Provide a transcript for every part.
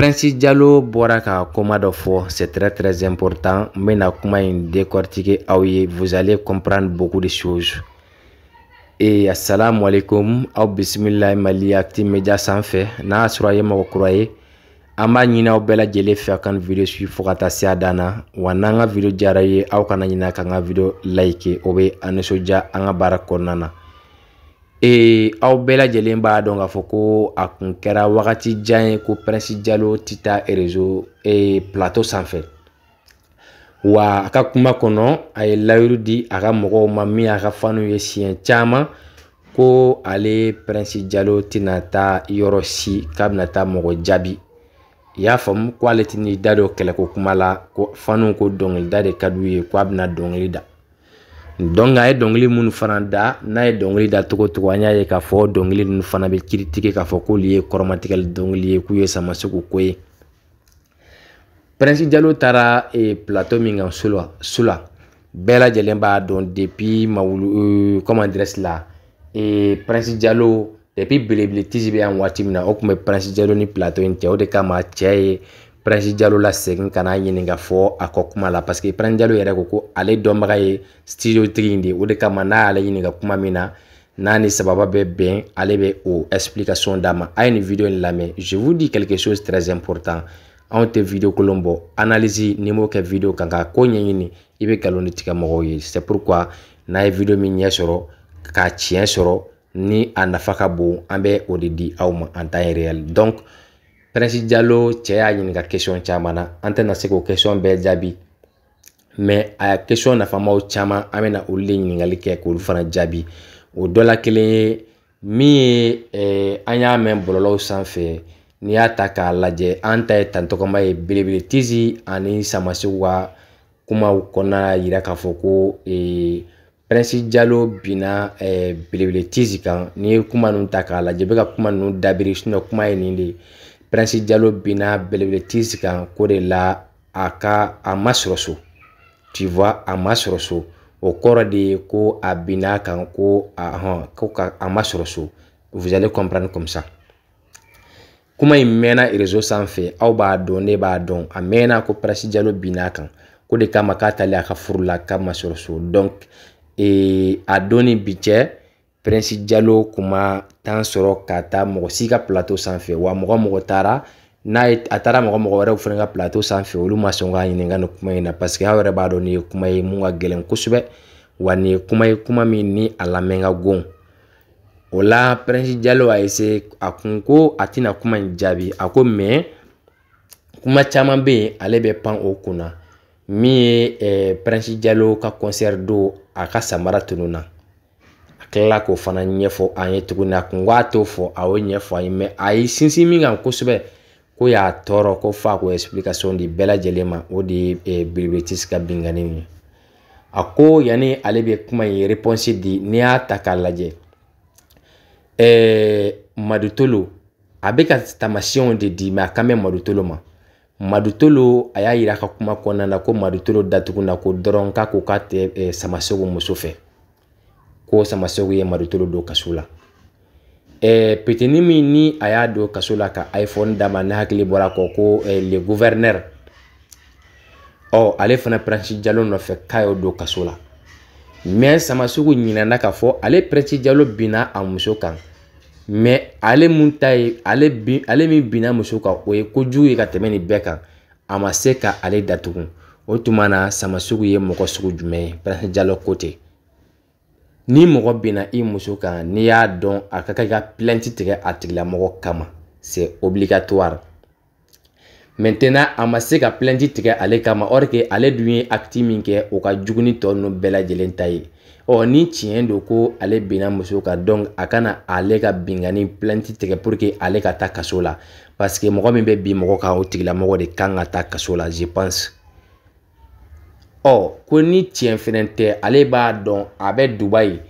Prince Diallo Boraka Komadofo, c'est très très important mena kumain de décortiquer aw vous allez comprendre beaucoup de choses et assalamu alaikum aw bismillah mali acti media sanfe, n'a y'a sɔrɔ a croyez. Ama nina jele an b'a ɲini aw bɛɛ video se aw video like obe bɛ an nisɔndiya ee aw bɛɛ lajɛlen b'a dɔn k'a fɔ ko a kun kɛra wagati jan ye ko prince jalo ti taa erezo ee plateau sanfɛ wa a ka kuma kɔnɔ a ye layiru di a ka mɔgɔw ma min a ka fanu ye siɲɛ caman ko ale prince jalo tɛna taa yɔrɔ si k'a bɛna taa mɔgɔ jaabi i y'a faamu ko ale tɛn'i da don kɛlɛko kuma la ko fanu ko dɔnkilida de ka d'u ye ko a bɛna dɔnkili da donc a ye dɔnkili minnu fana da n'a ye dɔnkili da cogo cogo an y'a ye k'a fɔ dɔnkili ninnu fana bɛ kiiritigɛ k'a fɔ k'olu ye kɔrɔmatigɛli dɔnkili ye k'u ye samaseko ko ye prince jalo taara e, plateau min kan sula sula bɛɛ lajɛlen b'a dɔn depuis mawulu comment adresse la e, prince jalo depuis belebele tisi bɛ yan waati min na o tun bɛ prince jalo ni plateau in cɛ o de kama cɛ ye Prince Jalo la segin ka n'a ɲininka fɔ la parce que Prince Jalo yere ko ale dɔnbaga ye studio tigi ou de kamana o de kuma mina nani sababa bɛ ale be o explication d'a ma a une vidéo video in je vous dis quelque chose très important en te video colombo analyse n'i m'o vidéo video kanga ko ɲɛɲini ibe bɛ galon de tigɛ c'est pourquoi n'a vidéo video min ɲɛ sɔrɔ k'a ni a nafa ambe o de di en temps réel donc prince jalo cɛ y'a ɲininka kesiyɔn caman na an tɛna se k'o kesiyɔn bɛɛ jaabi mɛ a kesiyɔn nafamaw caman an bɛna olu de ɲininkali kɛ k'olu fana jaabi o dɔ la kelen ye min ye eh, an y'a mɛn bɔlɔlɔw sanfɛ n'i y'a ta k'a lajɛ an ta ye tantɔgɔma ye belebele tizi ani samasiw ka kumaw kɔnɔna yira k'a fɔ ko eh, prince jalo binna eh, belebele tizi kan n'i ye kuma ninnu ta k'a lajɛ i bɛ ka kuma ninnu dabiri kuma ye nin de ye prince jalo binna belebele tisi kan ko de la a ka a ma sɔrɔ so tu vois a ma sɔrɔ so o kɔrɔ de ye ko a binna kan ko ahɔn ko ka a ma sɔrɔ so vous allez comprendre comme ça kuma in mɛnna rezo sanfɛ aw b'a dɔn ne b'a dɔn a mɛnna ko prince jalo binna kan ko de kama k'a talen a ka furu la k'a ma sɔrɔ so donc ee a donni bi cɛ prince jalo kun ma tan sɔrɔ ka taa mɔgɔ si ka plateau sanfɛ wa mɔgɔ mɔgɔ taara n'a ye a taara mɔgɔ mɔgɔ wɛrɛw fana ka plateau sanfɛ olu ma sɔn k'a ɲininka nin kuma in na paseke aw yɛrɛ b'a dɔn nin ye kuma ye mun ka gɛlɛn kosɛbɛ wa nin ye kuma ye kuma min ni a lamɛn ka gon o la prince jalo a ese a kun ko a tɛna kuma in jaabi a ko mɛ kuma caman bɛ yen ale bɛ pan o kunna min ye eh, prince jalo ka concert don a ka samara tunun na kila k'o fana ɲɛfɔ an ye tuguni a kun k'a t'o fɔ a y'o ɲɛfɔ an ye mɛ a y'i sinsin min kan kosɛbɛ ko y'a tɔɔrɔ ko f'a ko ɛsipilikasɔn di bɛɛ lajɛlen ma o de ye eh, biribetis ka binkani ye a ko yanni ale bɛ kuma in repɔnsi di n'i y'a ta k'a lajɛ eh, madutolo a bɛ ka taamasiyɛnw de di mɛ a kan bɛ madutolo ma madutolo a y'a yira a ka kuma kɔnɔna na ko madutolo datugu na ko dɔrɔn k'a ko k'a tɛ eh, samasogo muso fɛ ko samasɛw ye marutolo don kaso la eh, e, pitini min ni a y'a don kaso la ka iphone dama ne hakili bɔra kɔ ko e, le gouvernɛr ɔ ale fana prinsi jalo nɔfɛ k'a y'o don kaso la mɛ samasugu ɲinana k'a fɔ ale prinsi jalo binna a muso kan mɛ ale mun ta ye ale bin ale min binna muso kan o ye kojugu ye ka tɛmɛ nin bɛɛ kan a ma se ka ale datugu o tuma na samasugu ye mɔgɔ sugu jumɛn ye prinsi jalo ko ten ni mɔgɔ bɛnna i muso kan n'i y'a dɔn a ka kan i ka plainte tigɛ a tigilamɔgɔ kama c'est obligatoire maintenant a ma se ka plainte tigɛ ale kama or que ale dun ye acte min kɛ o ka jugu ni tɔ ninnu bɛɛ lajɛlen ta ye ɔ ni tiɲɛ don ko ale binna muso kan donc a kana ale ka binkani plainte tigɛ pour que ale ka taa kaso la parce que mɔgɔ min bɛ bin mɔgɔ kan o tigilamɔgɔ de kan ka taa kaso la je pense ɔ ko ni tiɲɛ fɛnɛ tɛ ale b'a dɔn a bɛ dubayi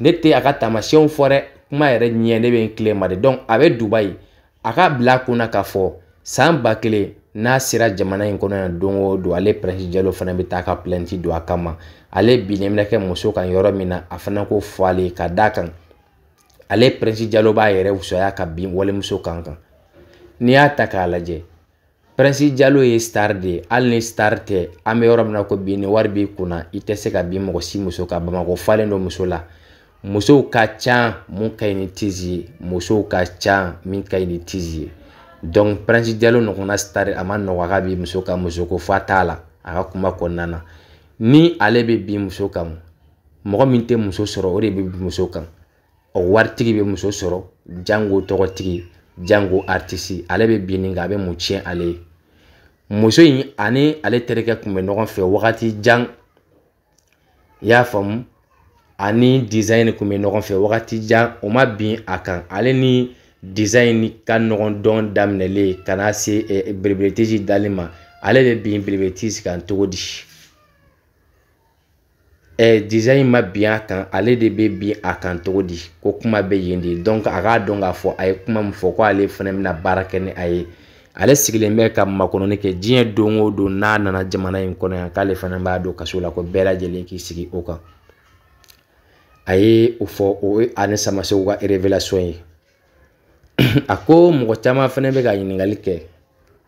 ne tɛ a ka taamasiyɛnw fɔ dɛ kuma yɛrɛ ɲɛ ne bɛ n kilen ma de a bɛ dubayi a ka bila a kunna k'a fɔ san ba kelen n'a sera jamana in kɔnɔ yan don o don ale pɛrɛsi jalo fana bɛ taa ka plɛnti don a kama ale binnen bɛ kɛ muso kan yɔrɔ min na a fana ko fɔ ale ka d'a kan ale pɛrɛsi jalo b'a yɛrɛ wusaya ka bin walimuso kan kan n'i y'a ta k'a lajɛ prince jalo ye star de hali ni star tɛ an bɛ yɔrɔ min na ko bi ni wari b'i kunna i tɛ se ka bin mɔgɔ si muso ka bamakɔ falen don muso la musow ka ca mun ka ɲi ni tizi ye musow ka ca min ka ɲi ni tizi ye donc prince jalo ɲɔgɔnna star a ma nɔgɔ a ka bin muso kan muso ko f'a t'a la a ka kuma kɔnɔna na ni ale bɛ bin muso kan mɔgɔ min tɛ muso sɔrɔ o de bɛ bin muso kan o waritigi bɛ muso sɔrɔ jango tɔgɔtigi jango artisi ale bɛ bin nin kan a bɛ mun tiɲɛ ale ye muso in ani ale terikɛ kun bɛ ɲɔgɔn fɛ wagati jan i y'a faamu ani design kun bɛ ɲɔgɔn fɛ wagati jan o ma bin a kan ale ni design ka ɲɔgɔn dɔn daminɛlen ka na se eh, belebeletizi dali ma ale bɛ bin belebeletizi kan cogo di eh, design ma bin a kan ale de bɛ bin a kan cogo di ko kuma bɛ yen de donc a k'a dɔn k'a fɔ a ye kuma min fɔ ko ale fana bɛna baara kɛ ni a ye ale sigilen bɛ ka makɔnɔni kɛ diɲɛ don o don n'a nana jamana in kɔnɔ yan k'ale fana b'a don kaso la ko bɛɛ lajɛlen k'i sigi o kan a ye o fɔ o ye ani samasew ka revelation ye a ko mɔgɔ caman fana bɛ ka ɲininkali kɛ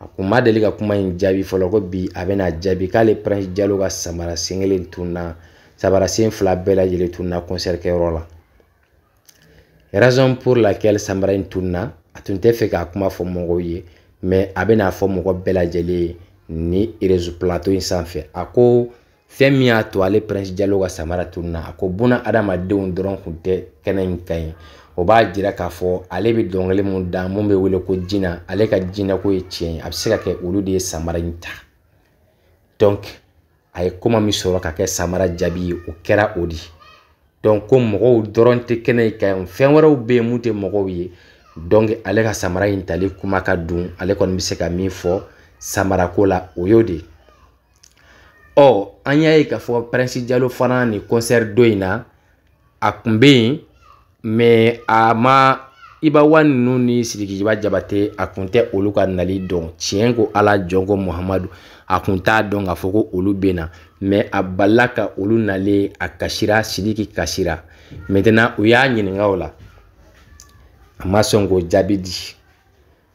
a kun ma deli ka kuma in jaabi fɔlɔ ko bi a bɛna jaabi k'ale prince jalo ka samara sen kelen tununna sabarasen fila bɛɛ lajɛlen tununa kɔnsɛri kɛyɔrɔ la raison pour laquelle samara in tununa a tun tɛ fɛ k'a kuma fɔ mɔgɔw ye mɛ a bɛna fɔ mɔgɔ bɛɛ lajɛlen ye ni réseau plateau in sanfɛ a ko fɛn min y'a to ale prince jalo ka samara tununa a ko buna adamadenw dɔrɔn tun tɛ kɛnɛ in ka ɲi o b'a jira k'a fɔ ale bɛ dɔnkili mun da mun bɛ wele ko jina ale ka jinɛko ye tiɲɛ ye a bɛ se ka kɛ olu de ye samara in ta donc a ye kuma min sɔrɔ ka kɛ samara jaabi ye o kɛra o de ko mɔgɔw dɔrɔn tɛ kɛnɛ in kan fɛn wɛrɛw bɛ yen mun tɛ mɔgɔw ye ale ka samara in tali kuma ka don ale kɔni bɛ se ka min fɔ samarako la o y'o de ɔ an y'a ye k'a fɔ pɛrɛnsi jalo fana ni kɔnsɛri don in na a kun bɛ yen mɛ a ma ibawa ninnu ni sirikiba jabate a kun tɛ olu ka nali dɔn tiɲɛ ko ala jɔn ko muhamadu a kun t'a dɔn k'a fɔ ko olu bɛ na mɛ a balila ka olu nalen a kasira sidiki kasira mɛtɛnan u y'a ɲininka o la a ma sɔn k'o jaabi di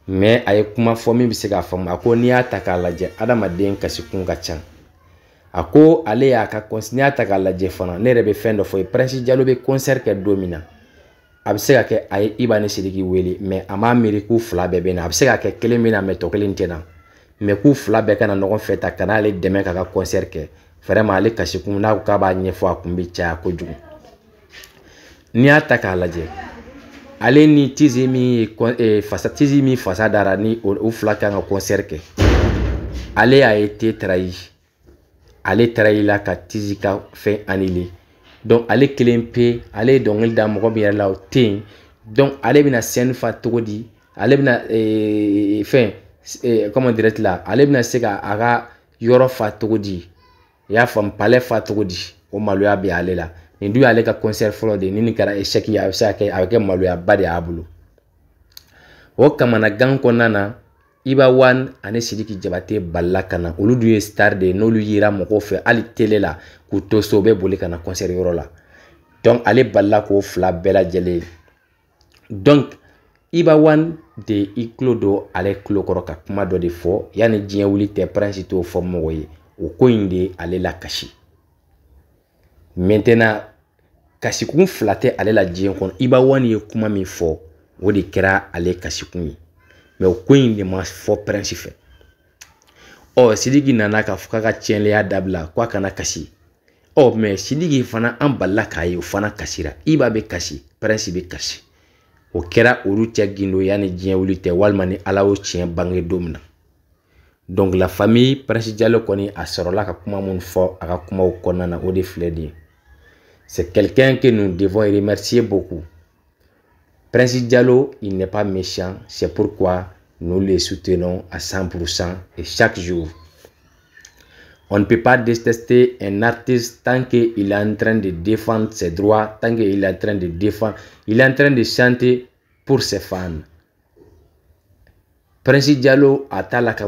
mɛ a ye kuma fɔ min bɛ se k'a faamu a ko n'i y'a ta k'a lajɛ adamaden kasikun ka ca a ko ale y'a ka n'i y'a ta k'a lajɛ fana ne yɛrɛ bɛ fɛn dɔ fɔ ye prince jalo bɛ concert kɛ don min na a bɛ se ka kɛ a ye ibani sidiki wele mɛ a m'a miiri k'u fila bɛɛ bɛ na a bɛ se ka kɛ kelen bɛ na mɛ tɔ kelen tɛ na mɛ k'u fila bɛɛ kana ɲɔgɔn fɛ ta ka n'ale dɛmɛ k'a ka kɔnsɛri kɛ vraiment ale kasikun n'a ko k'a b'a ɲɛfɔ a kun bɛ caya kojugu n'i y'a ta k'a lajɛ ale ni tizi min ye fasa tizi min fasa dara ni o fila kan ka kɔnsɛri kɛ ale y'a ye te tarayi ale tarayi la ka tizi ka fɛn anile donc ale kelen pe ale ye dɔnkili da mɔgɔ min yɛrɛ la o te yen donc ale bɛna sɛni fa cogo di ale bɛna fɛn eh, comment dirais la ale bɛna se ka a ka yɔrɔ fa cogo di i y'a faamu palais fa cogo di o maloya bɛ ale la nin dun y'ale ka concert fɔlɔ de ye ni nin kɛra échec ye a bɛ se ka kɛ a bɛ kɛ maloyaba de y'a bolo o kamanagan kɔnɔna na ibawan ani sidiki jabate balila ka na olu dun ye star de ye n'olu yera mɔgɔw fɛ hali tele la k'u to so u bɛ boli ka na concert yɔrɔ la donc ale balila k'o fila bɛɛ lajɛlen donc ibawan de i tulo don ale tulo kɔrɔ ka kuma dɔ de fɔ yanni diɲɛ wuli tɛ prince t'o fɔ mɔgɔ ye o ko in de ye ale lakasi maintenant kasikun fila tɛ ale la diɲɛ kɔnɔ ibawan ye kuma min fɔ o de kɛra ale kasikun ye mɛ o ko in de ma fɔ prince fɛ ɔ sidiki nana k'a fɔ k'a ka tiɲɛliya dabila k'a kana kasi ɔ mɛ sidiki fana an balila k'a ye o fana kasira i b'a bɛ kasi prince bɛ kasi o kɛra olu cɛ gindo yanni diɲɛ wuli tɛ walima ni ala y'o tiɲɛ bange don min na donc la famille Prince jalo kɔni a sɔrɔla ka kuma minnu fɔ a ka kumaw kɔnɔna na o de filɛ c'est quelqu'un que nous devons remercier beaucoup prince Diallo il n'est pas méchant c'est pourquoi nous le soutenons à 100% et chaque jour on ne peut pas détester un artiste tant qu'il est en train de défendre ses droits, tant qu'il est en train de défendre, il est en train de chanter pour ses fans. Prince Diallo a t'a la ka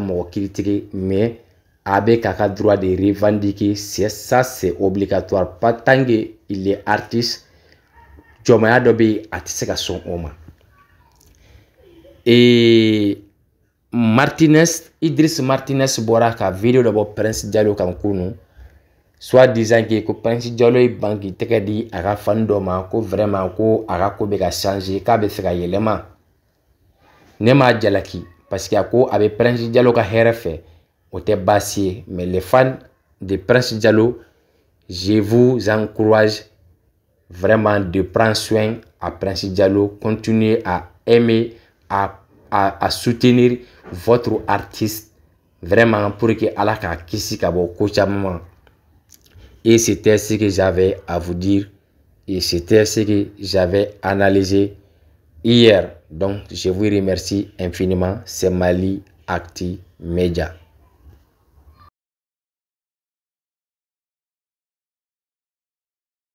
mais a bɛ droit de revendiquer c'est ça c'est obligatoire tant que il est artiste il dɔ bɛ Et Martinez, Idris Martinez boraka ka video dɔ Prince Diallo kan kunun soit disant que Prince Diallo ye banque k'i dit di a ka mako ko vraiment ko a ko be ka changer k'a be se ka ne m'a jalaki parce que a ko a Prince Diallo ka hɛrɛ o te mais les fans de Prince Diallo je vous encourage vraiment de prendre soin à Prince Diallo continuer à aimer à à, soutenir votre artiste vraiment pour que Allah la kabo Et c'était ce que j'avais à vous dire et c'était ce que j'avais analysé hier. Donc je vous remercie infiniment. C'est Mali Acti Media.